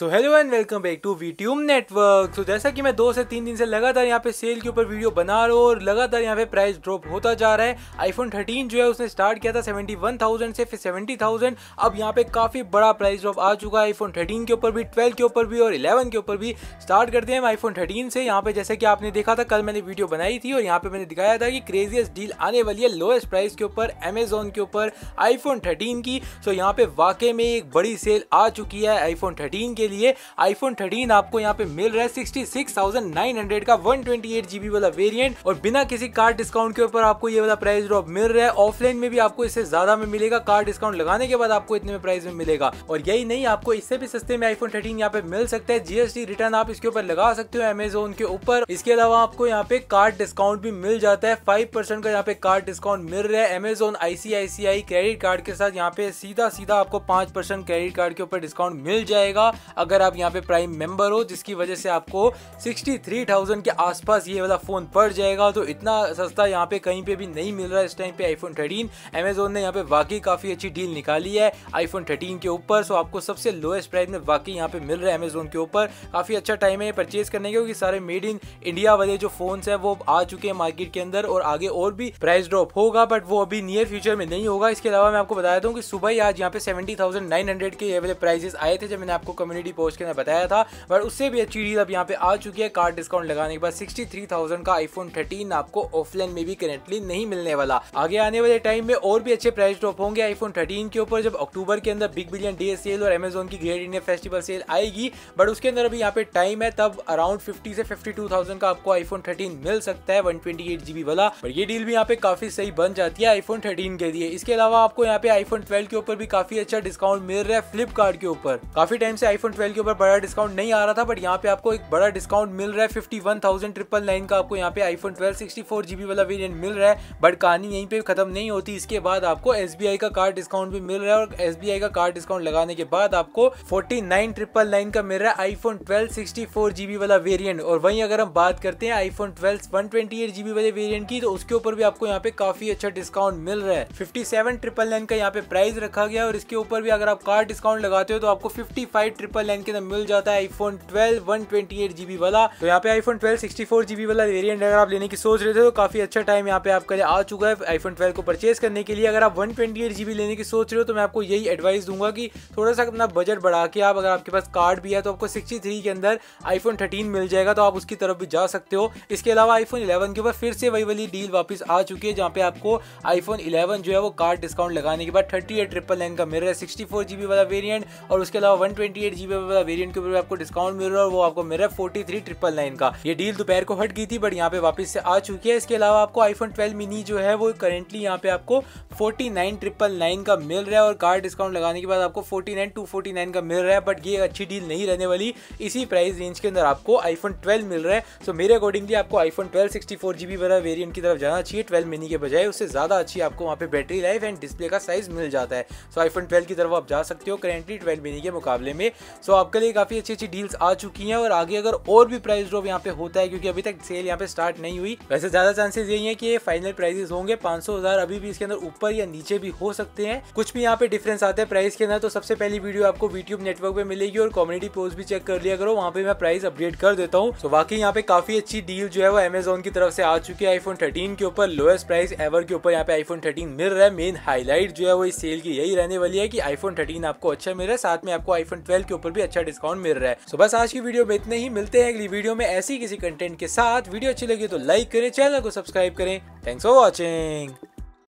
so hello and welcome back to Vtube network तो जैसा कि मैं दो से तीन दिन से लगातार यहाँ पे सेल के ऊपर वीडियो बना रहा हूँ और लगातार यहाँ पे प्राइस ड्रॉप होता जा रहा है आईफोन 13 जो है उसने स्टार्ट किया था 71,000 से फिर 70,000 अब यहाँ पे काफ़ी बड़ा प्राइस ड्रॉप आ चुका है आईफोन थर्टीन के ऊपर भी ट्वेल्व के ऊपर भी और इलेवन के ऊपर भी स्टार्ट करते हैं आईफोन थर्टीन से यहाँ पे जैसे कि आपने देखा था कल मैंने वीडियो बनाई थी और यहाँ पे मैंने दिखाया था कि क्रेजियस्ट डील आने वाली है लोएस्ट प्राइस के ऊपर अमेजोन के ऊपर आईफोन थर्टीन की सो यहाँ पे वाकई में एक बड़ी सेल आ चुकी है आईफोन थर्टीन के लिए आईफोन थर्टीन आपको यहाँ पे मिल रहा है sixty six thousand nine hundred का वन ट्वेंटी एट जीबी वाला वेरियंट और बिना किसी कार्ड डिस्काउंट के ऊपर आपको ये वाला प्राइस ड्रॉप मिल रहा है ऑफलाइन में भी आपको इससे ज्यादा में मिलेगा कार्ड डिस्काउंट लगाने के बाद आपको इतने में प्राइस में मिलेगा और यही नहीं आपको इससे भी सस्ते में आईफोन थर्टीन यहाँ पे मिल सकता है जीएसटी रिटर्न आप इसके ऊपर लगा सकते हो अमेजोन के ऊपर इसके अलावा आपको यहाँ पे कार्ड डिस्काउंट भी मिल जाता है फाइव परसेंट का यहाँ पे कार्ड डिस्काउंट मिल रहा है अमेजोन आईसीआईसीआई क्रेडिट कार्ड के साथ यहाँ पे सीधा सीधा आपको पांच परसेंट क्रेडिट कार्ड के ऊपर डिस्काउंट मिल जाएगा अगर आप यहाँ पे प्राइम मेंबर हो जिसकी वजह से आपको 63,000 के आसपास ये वाला फ़ोन पड़ जाएगा तो इतना सस्ता यहाँ पे कहीं पे भी नहीं मिल रहा है इस टाइम पे आईफोन 13 अमेजोन ने यहाँ पे वाकई काफ़ी अच्छी डील निकाली है आईफोन 13 के ऊपर सो आपको सबसे लोएस्ट प्राइस में वाकई यहाँ पे मिल रहा है अमेजोन के ऊपर काफ़ी अच्छा टाइम है परचेज करने के क्योंकि सारे मेड इन इंडिया वाले जो फोन है वो आ चुके हैं मार्केट के अंदर और आगे और भी प्राइस ड्रॉप होगा बट वो अभी नियर फ्यूचर में नहीं होगा इसके अलावा मैं आपको बता देता हूँ कि सुबह आज यहाँ पे सेवेंटी के ये वाले प्राइजेस आए थे जब मैंने आपको कम्युनिटी कम्युनिटी पोस्ट के अंदर बताया था बट उससे भी अच्छी डील अब यहाँ पे आ चुकी है कार्ड डिस्काउंट लगाने के बाद सिक्सटी थ्री थाउजेंड का आईफोन थर्टीन आपको ऑफलाइन में भी करेंटली नहीं मिलने वाला आगे आने वाले टाइम में और भी अच्छे प्राइस ड्रॉप होंगे आईफोन थर्टीन के ऊपर जब अक्टूबर के अंदर बिग बिलियन डे सेल और अमेजोन की ग्रेट इंडिया फेस्टिवल सेल आएगी बट उसके अंदर अभी यहाँ पे टाइम है तब अराउंड फिफ्टी से फिफ्टी टू थाउजेंड का आपको आईफोन थर्टीन मिल सकता है वन ट्वेंटी एट जीबी वाला और ये डील भी यहाँ पे काफी सही बन जाती है आईफोन थर्टीन के लिए इसके अलावा आपको यहाँ पे आईफोन ट्वेल्व के ऊपर भी काफी अच्छा डिस्काउंट मिल रहा है फ्लिपकार्ट के ऊपर काफी टाइम से आईफोन आईफोन 12 के ऊपर बड़ा डिस्काउंट नहीं आ रहा था बट यहाँ पे आपको एक बड़ा डिस्काउंट मिल रहा है fifty one thousand triple nine का आपको यहाँ पे आईफोन 12 फोर जीबी वाला वेरियंट मिल रहा है बट कहानी यहीं पे खत्म नहीं होती इसके बाद आपको एस का कार्ड डिस्काउंट भी मिल रहा है और एस का कार्ड डिस्काउंट लगाने के बाद आपको फोर्टी का मिल रहा है आईफोन ट्वेल्व वाला वेरियंट और वहीं अगर हम बात करते हैं आईफोन ट्वेल्व वन वाले वेरियंट की तो उसके ऊपर भी आपको यहाँ पे काफी अच्छा डिस्काउंट मिल रहा है फिफ्टी सेवन ट्रिपल नाइन का यहाँ पे प्राइस रखा गया और इसके ऊपर भी अगर आप कार्ड डिस्काउंट लगाते हो तो आपको फिफ्टी फाइव ट्रिपल पर लेंथ के अंदर मिल जाता है आईफोन 12 वन जीबी वाला तो यहाँ पे आईफोन 12 64 जीबी वाला वेरिएंट अगर आप लेने की सोच रहे थे तो काफी अच्छा टाइम यहाँ पे आपके लिए आ चुका है आईफोन 12 को परचेज करने के लिए अगर आप वन जीबी लेने की सोच रहे हो तो मैं आपको यही एडवाइस दूंगा कि थोड़ा सा अपना बजट बढ़ा के आप अगर आपके पास कार्ड भी है तो आपको सिक्सटी के अंदर आईफोन 13 मिल जाएगा तो आप उसकी तरफ भी जा सकते हो इसके अलावा आईफोन 11 के ऊपर फिर से वही वाली डील वापस आ चुकी है जहाँ पे आपको आईफोन 11 जो है वो कार्ड डिस्काउंट लगाने के बाद थर्टी एट ट्रिपल नाइन का मिल रहा है सिक्सटी फोर जीबी वाला वेरियंट और उसके अलावा वन ट्वेंटी जीबी पे वाला वेरियंट के ऊपर आपको डिस्काउंट मिल रहा है वो आपको मिल रहा है फोर्टी थ्री ट्रिपल नाइन का ये डील दोपहर को हट गई थी बट यहाँ पे वापस से आ चुकी है इसके अलावा आपको आईफोन ट्वेल्व मिनी जो है वो करेंटली यहाँ पे आपको फोर्टी का मिल रहा है और कार्ड डिस्काउंट लगाने के बाद आपको फोर्टी नाइन का मिल रहा है बट ये अच्छी डील नहीं रहने वाली इसी प्राइस रेंज के अंदर आपको आईफोन ट्वेल्व मिल रहा है सो मेरे अकॉर्डिंगली आपको आईफोन ट्वेल्व सिक्सटी वाला वेरियंट की तरफ जाना चाहिए ट्वेल्व मिनी के बजाय उससे ज़्यादा अच्छी आपको वहाँ पे बैटरी लाइफ एंड डिस्प्ले का साइज मिल जाता है सो आईफोन ट्वेल्व की तरफ आप जा सकते हो करेंटली ट्वेल्व मिनी के मुकाबले में सो आपके लिए काफ़ी अच्छी अच्छी डील्स आ चुकी हैं और आगे अगर और भी प्राइस ड्रॉप यहाँ पे होता है क्योंकि अभी तक सेल यहाँ पे स्टार्ट नहीं हुई वैसे ज़्यादा चांसेस यही है कि ये फाइनल प्राइजेस होंगे पांच सौ हज़ार अभी भी इसके अंदर ऊपर या नीचे भी हो सकते हैं कुछ भी यहाँ पे डिफरेंस आते हैं प्राइस के अंदर तो सबसे पहली वीडियो आपको यूट्यूब नेटवर्क पे मिलेगी और कम्युनिटी पोस्ट भी चेक कर लिया करो वहाँ पे मैं प्राइस अपडेट कर देता हूँ तो बाकी यहाँ पे काफ़ी अच्छी डील जो है वो अमेजोन की तरफ से आ चुकी है आईफोन थर्टीन के ऊपर लोएस्ट प्राइस एवर के ऊपर यहाँ पे आईफोन थर्टीन मिल रहा है मेन हाईलाइट जो है वो इस सेल की यही रहने वाली है कि आईफोन थर्टीन आपको अच्छा मिल रहा है साथ में आपको आईफोन ट्वेल्व के ऊपर बिल्कुल भी अच्छा डिस्काउंट मिल रहा है तो बस आज की वीडियो में इतने ही मिलते हैं अगली वीडियो में ऐसी किसी कंटेंट के साथ वीडियो अच्छी लगी तो लाइक करें चैनल को सब्सक्राइब करें थैंक्स फॉर वॉचिंग